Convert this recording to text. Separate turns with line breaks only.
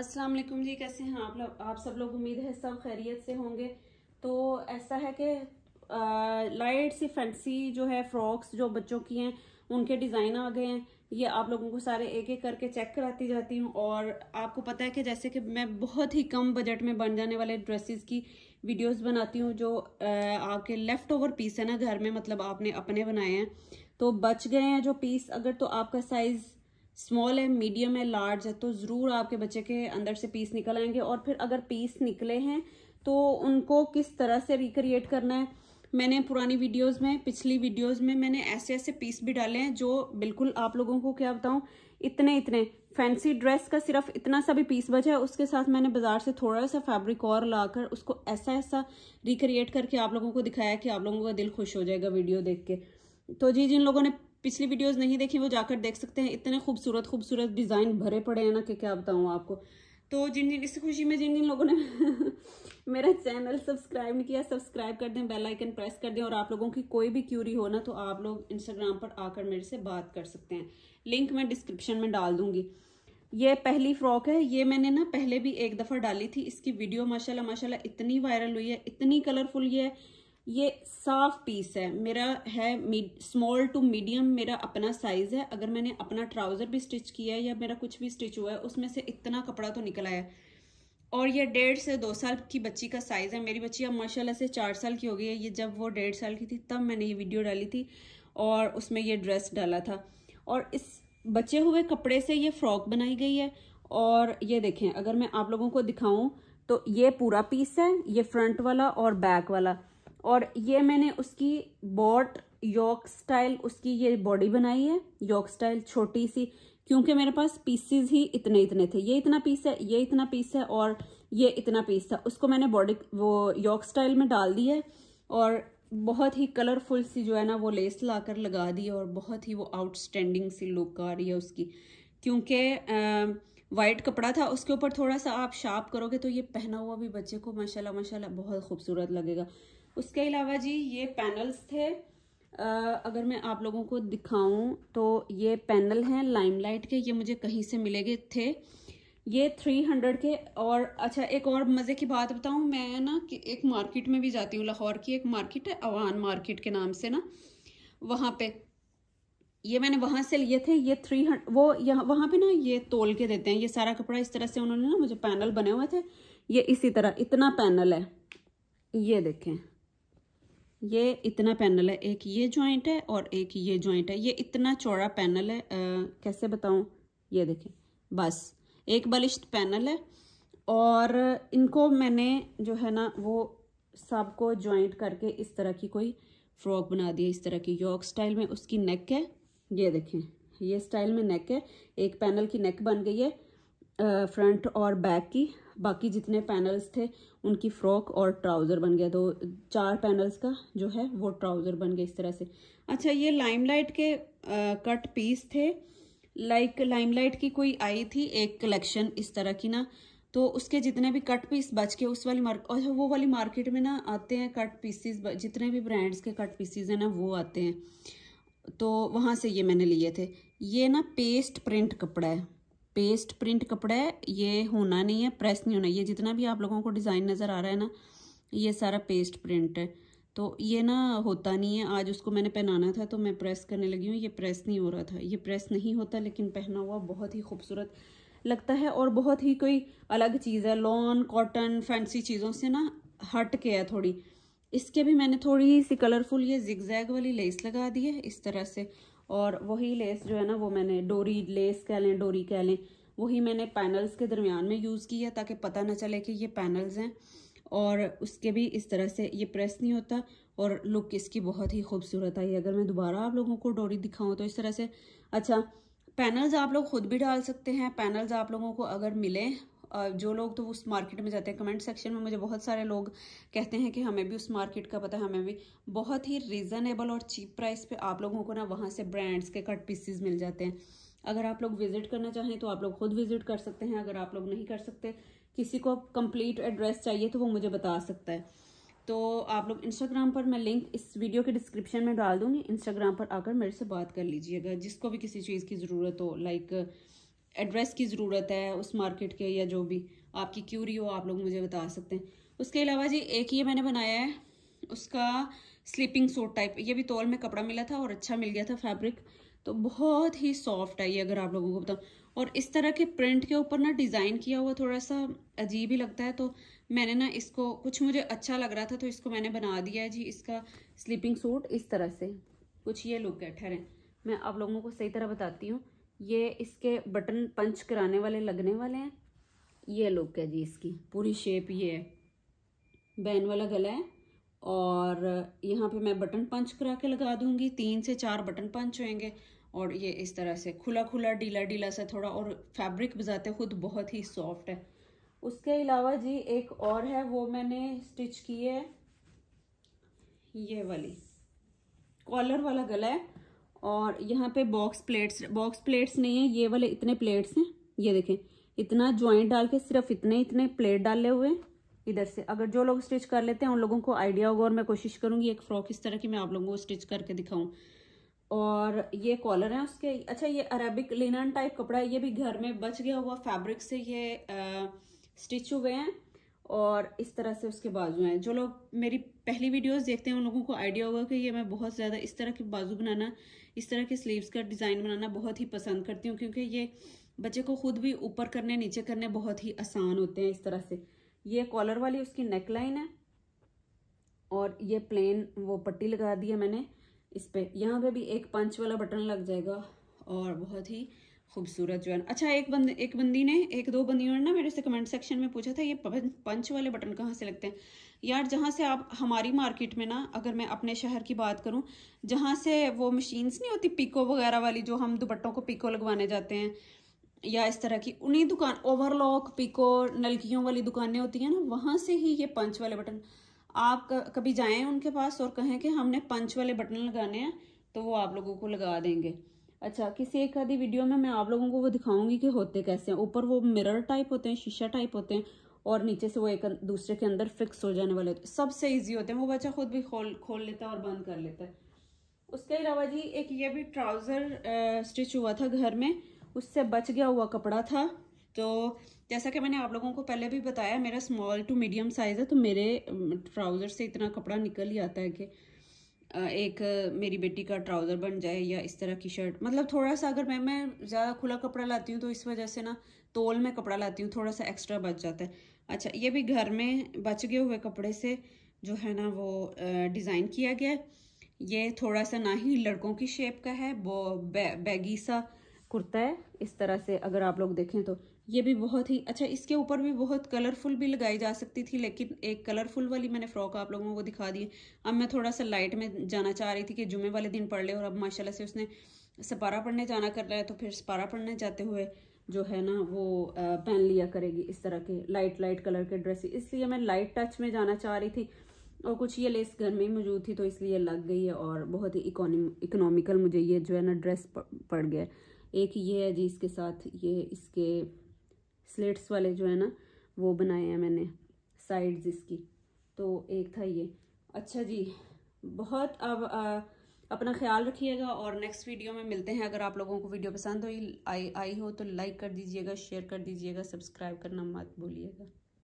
अस्सलाम वालेकुम जी कैसे हैं आप लोग आप सब लोग उम्मीद है सब खैरियत से होंगे तो ऐसा है कि लाइट सी फैंसी जो है फ्रॉक्स जो बच्चों की हैं उनके डिज़ाइन आ गए हैं ये आप लोगों को सारे एक एक करके चेक कराती जाती हूँ और आपको पता है कि जैसे कि मैं बहुत ही कम बजट में बन जाने वाले ड्रेसेस की वीडियोस बनाती हूँ जो आपके लेफ़्ट ओवर पीस है ना घर में मतलब आपने अपने बनाए हैं तो बच गए हैं जो पीस अगर तो आपका साइज़ स्मॉल है मीडियम है लार्ज है तो ज़रूर आपके बच्चे के अंदर से पीस निकल आएंगे और फिर अगर पीस निकले हैं तो उनको किस तरह से रिक्रिएट करना है मैंने पुरानी वीडियोस में पिछली वीडियोस में मैंने ऐसे ऐसे पीस भी डाले हैं जो बिल्कुल आप लोगों को क्या बताऊं इतने इतने फैंसी ड्रेस का सिर्फ इतना सा भी पीस बचा है उसके साथ मैंने बाजार से थोड़ा सा फैब्रिक और लाकर उसको ऐसा ऐसा रिक्रिएट करके आप लोगों को दिखाया कि आप लोगों का दिल खुश हो जाएगा वीडियो देख के तो जी जिन लोगों ने पिछली वीडियोस नहीं देखी वो जाकर देख सकते हैं इतने खूबसूरत खूबसूरत डिज़ाइन भरे पड़े हैं ना कि क्या बताऊँ आपको तो जिन जिन इस खुशी में जिन जिन लोगों ने मेरा चैनल सब्सक्राइब नहीं किया सब्सक्राइब कर दें बेल आइकन प्रेस कर दें और आप लोगों की कोई भी क्यूरी हो ना तो आप लोग इंस्टाग्राम पर आकर मेरे से बात कर सकते हैं लिंक मैं डिस्क्रिप्शन में डाल दूंगी ये पहली फ्रॉक है ये मैंने ना पहले भी एक दफ़ा डाली थी इसकी वीडियो माशाल्लाह माशाल्लाह इतनी वायरल हुई है इतनी कलरफुल ये है ये साफ पीस है मेरा है स्मॉल टू मीडियम मेरा अपना साइज़ है अगर मैंने अपना ट्राउज़र भी स्टिच किया है या मेरा कुछ भी स्टिच हुआ है उसमें से इतना कपड़ा तो निकला है और ये डेढ़ से दो साल की बच्ची का साइज़ है मेरी बच्ची अब माशाल्लाह से चार साल की हो गई है ये जब वो डेढ़ साल की थी तब मैंने ये वीडियो डाली थी और उसमें ये ड्रेस डाला था और इस बचे हुए कपड़े से ये फ्रॉक बनाई गई है और ये देखें अगर मैं आप लोगों को दिखाऊं तो ये पूरा पीस है ये फ्रंट वाला और बैक वाला और ये मैंने उसकी बॉट यॉक स्टाइल उसकी ये बॉडी बनाई है यॉक स्टाइल छोटी सी क्योंकि मेरे पास पीसीज ही इतने इतने थे ये इतना पीस है ये इतना पीस है और ये इतना पीस था उसको मैंने बॉडी वो यॉक स्टाइल में डाल दी है और बहुत ही कलरफुल सी जो है ना वो लेस लाकर लगा दी और बहुत ही वो आउटस्टैंडिंग सी लुक आ रही है उसकी क्योंकि वाइट कपड़ा था उसके ऊपर थोड़ा सा आप शार्प करोगे तो ये पहना हुआ भी बच्चे को माशाल्लाह माशाल्लाह बहुत खूबसूरत लगेगा उसके अलावा जी ये पैनल्स थे Uh, अगर मैं आप लोगों को दिखाऊं तो ये पैनल हैं लाइमलाइट के ये मुझे कहीं से मिले गए थे ये थ्री हंड्रेड के और अच्छा एक और मज़े की बात बताऊं मैं ना कि एक मार्केट में भी जाती हूँ लाहौर की एक मार्केट है अवान मार्केट के नाम से ना वहाँ पे ये मैंने वहाँ से लिए थे ये थ्री हंड्रेड वो यहाँ वहाँ पर ना ये तोल के देते हैं ये सारा कपड़ा इस तरह से उन्होंने ना मुझे पैनल बने हुए थे ये इसी तरह इतना पैनल है ये देखें ये इतना पैनल है एक ये जॉइंट है और एक ये जॉइंट है ये इतना चौड़ा पैनल है आ, कैसे बताऊँ ये देखें बस एक बलिश्त पैनल है और इनको मैंने जो है ना वो सबको जॉइंट करके इस तरह की कोई फ्रॉक बना दी इस तरह की यॉक स्टाइल में उसकी नेक है ये देखें ये स्टाइल में नेक है एक पैनल की नेक बन गई है फ्रंट और बैक की बाकी जितने पैनल्स थे उनकी फ्रॉक और ट्राउज़र बन गया तो चार पैनल्स का जो है वो ट्राउज़र बन गया इस तरह से अच्छा ये लाइमलाइट के आ, कट पीस थे लाइक लाइमलाइट की कोई आई थी एक कलेक्शन इस तरह की ना तो उसके जितने भी कट पीस बच के उस वाली मार्केट अच्छा वो वाली मार्केट में ना आते हैं कट पीसीस जितने भी ब्रांड्स के कट पीसीज हैं ना वो आते हैं तो वहाँ से ये मैंने लिए थे ये ना पेस्ट प्रिंट कपड़ा है पेस्ट प्रिंट कपड़ा है ये होना नहीं है प्रेस नहीं होना ये जितना भी आप लोगों को डिज़ाइन नज़र आ रहा है ना ये सारा पेस्ट प्रिंट है तो ये ना होता नहीं है आज उसको मैंने पहनाना था तो मैं प्रेस करने लगी हूँ ये प्रेस नहीं हो रहा था ये प्रेस नहीं होता लेकिन पहना हुआ बहुत ही खूबसूरत लगता है और बहुत ही कोई अलग चीज़ है लॉन कॉटन फैंसी चीज़ों से ना हट के है थोड़ी इसके भी मैंने थोड़ी सी कलरफुल ये जिगजैग वाली लेस लगा दी है इस तरह से और वही लेस जो है ना वो मैंने डोरी लेस कह लें डोरी कह लें वही मैंने पैनल्स के दरमियान में यूज़ की है ताकि पता ना चले कि ये पैनल्स हैं और उसके भी इस तरह से ये प्रेस नहीं होता और लुक इसकी बहुत ही खूबसूरत आई अगर मैं दोबारा आप लोगों को डोरी दिखाऊं तो इस तरह से अच्छा पैनल्स आप लोग खुद भी डाल सकते हैं पैनल्स आप लोगों को अगर मिले जो लोग तो उस मार्केट में जाते हैं कमेंट सेक्शन में मुझे बहुत सारे लोग कहते हैं कि हमें भी उस मार्केट का पता है हमें भी बहुत ही रीज़नेबल और चीप प्राइस पे आप लोगों को ना वहाँ से ब्रांड्स के कट पीसीज मिल जाते हैं अगर आप लोग विजिट करना चाहें तो आप लोग खुद विजिट कर सकते हैं अगर आप लोग नहीं कर सकते किसी को कंप्लीट एड्रेस चाहिए तो वो मुझे बता सकता है तो आप लोग इंस्टाग्राम पर मैं लिंक इस वीडियो के डिस्क्रिप्शन में डाल दूंगी इंस्टाग्राम पर आकर मेरे से बात कर लीजिएगा जिसको भी किसी चीज़ की ज़रूरत हो लाइक एड्रेस की ज़रूरत है उस मार्केट के या जो भी आपकी क्यूरी हो आप लोग मुझे बता सकते हैं उसके अलावा जी एक ये मैंने बनाया है उसका स्लीपिंग सूट टाइप ये भी तौल में कपड़ा मिला था और अच्छा मिल गया था फैब्रिक तो बहुत ही सॉफ्ट है ये अगर आप लोगों को बताऊँ और इस तरह के प्रिंट के ऊपर ना डिज़ाइन किया हुआ थोड़ा सा अजीब ही लगता है तो मैंने ना इसको कुछ मुझे अच्छा लग रहा था तो इसको मैंने बना दिया है जी इसका स्लीपिंग सूट इस तरह से कुछ ये लुक है ठहरें मैं आप लोगों को सही तरह बताती हूँ ये इसके बटन पंच कराने वाले लगने वाले हैं ये लुक है जी इसकी पूरी शेप ये है बैन वाला गला है और यहाँ पे मैं बटन पंच करा के लगा दूंगी तीन से चार बटन पंच होएंगे और ये इस तरह से खुला खुला डीला डीला सा थोड़ा और फैब्रिक बजाते खुद बहुत ही सॉफ्ट है उसके अलावा जी एक और है वो मैंने स्टिच की है ये वाली कॉलर वाला गला है और यहाँ पे बॉक्स प्लेट्स बॉक्स प्लेट्स नहीं है ये वाले इतने प्लेट्स हैं ये देखें इतना ज्वाइंट डाल के सिर्फ इतने इतने प्लेट डाले हुए इधर से अगर जो लोग स्टिच कर लेते हैं उन लोगों को आइडिया होगा और मैं कोशिश करूँगी एक फ्रॉक इस तरह की मैं आप लोगों को स्टिच करके दिखाऊँ और ये कॉलर है उसके अच्छा ये अरेबिक लिनन टाइप कपड़ा है ये भी घर में बच गया हुआ फैब्रिक से ये आ, स्टिच हुए हैं और इस तरह से उसके बाजू हैं जो लोग मेरी पहली वीडियोस देखते हैं उन लोगों को आइडिया होगा कि ये मैं बहुत ज़्यादा इस तरह के बाजू बनाना इस तरह के स्लीव्स का डिज़ाइन बनाना बहुत ही पसंद करती हूँ क्योंकि ये बच्चे को खुद भी ऊपर करने नीचे करने बहुत ही आसान होते हैं इस तरह से ये कॉलर वाली उसकी नेक लाइन है और ये प्लेन वो पट्टी लगा दी है मैंने इस पर यहाँ पर भी एक पंच वाला बटन लग जाएगा और बहुत ही खूबसूरत जो है अच्छा एक बंद एक बंदी ने एक दो बंदियों ने ना मेरे से कमेंट सेक्शन में पूछा था ये पंच वाले बटन कहाँ से लगते हैं यार जहाँ से आप हमारी मार्केट में ना अगर मैं अपने शहर की बात करूँ जहाँ से वो मशीन्स नहीं होती पिको वगैरह वाली जो हम दुपट्टों को पिको लगवाने जाते हैं या इस तरह की उन्हीं दुकान ओवरलॉक पिको नलकियों वाली दुकानें होती हैं ना वहाँ से ही ये पंच वाले बटन आप कभी जाएँ उनके पास और कहें कि हमने पंच वाले बटन लगाने हैं तो वो आप लोगों को लगा देंगे अच्छा किसी एक आधी वीडियो में मैं आप लोगों को वो दिखाऊंगी कि होते कैसे हैं ऊपर वो मिरर टाइप होते हैं शीशा टाइप होते हैं और नीचे से वो एक अं-, दूसरे के अंदर फिक्स हो जाने वाले होते हैं सबसे ईजी होते हैं वो बच्चा खुद भी खोल खोल लेता है और बंद कर लेता है उसके अलावा जी एक ये भी ट्राउज़र स्टिच हुआ था घर में उससे बच गया हुआ कपड़ा था तो जैसा कि मैंने आप लोगों को पहले भी बताया मेरा स्मॉल टू मीडियम साइज़ है तो मेरे ट्राउज़र से इतना कपड़ा निकल ही आता है कि एक मेरी बेटी का ट्राउज़र बन जाए या इस तरह की शर्ट मतलब थोड़ा सा अगर मैं मैं ज़्यादा खुला कपड़ा लाती हूँ तो इस वजह से ना तोल में कपड़ा लाती हूँ थोड़ा सा एक्स्ट्रा बच जाता है अच्छा ये भी घर में बच गए हुए कपड़े से जो है ना वो डिज़ाइन किया गया है ये थोड़ा सा ना ही लड़कों की शेप का है वो बै, बैगी सा कुर्ता है इस तरह से अगर आप लोग देखें तो ये भी बहुत ही अच्छा इसके ऊपर भी बहुत कलरफुल भी लगाई जा सकती थी लेकिन एक कलरफुल वाली मैंने फ्रॉक आप लोगों को दिखा दी अब मैं थोड़ा सा लाइट में जाना चाह रही थी कि जुमे वाले दिन पढ़ ले और अब माशाल्लाह से उसने सपारा पढ़ने जाना कर लिया तो फिर सपारा पढ़ने जाते हुए जो है ना वो पहन लिया करेगी इस तरह के लाइट लाइट कलर के ड्रेस इसलिए मैं लाइट टच में जाना चाह रही थी और कुछ ये लेस घर में ही मौजूद थी तो इसलिए लग गई है और बहुत ही इकोनॉमिकल मुझे ये जो है ना ड्रेस पड़ गया एक ये है जी इसके साथ ये इसके स्लेट्स वाले जो है ना वो बनाए हैं मैंने साइड्स इसकी तो एक था ये अच्छा जी बहुत अब आ, अपना ख्याल रखिएगा और नेक्स्ट वीडियो में मिलते हैं अगर आप लोगों को वीडियो पसंद हो आई आई हो तो लाइक कर दीजिएगा शेयर कर दीजिएगा सब्सक्राइब करना मत भूलिएगा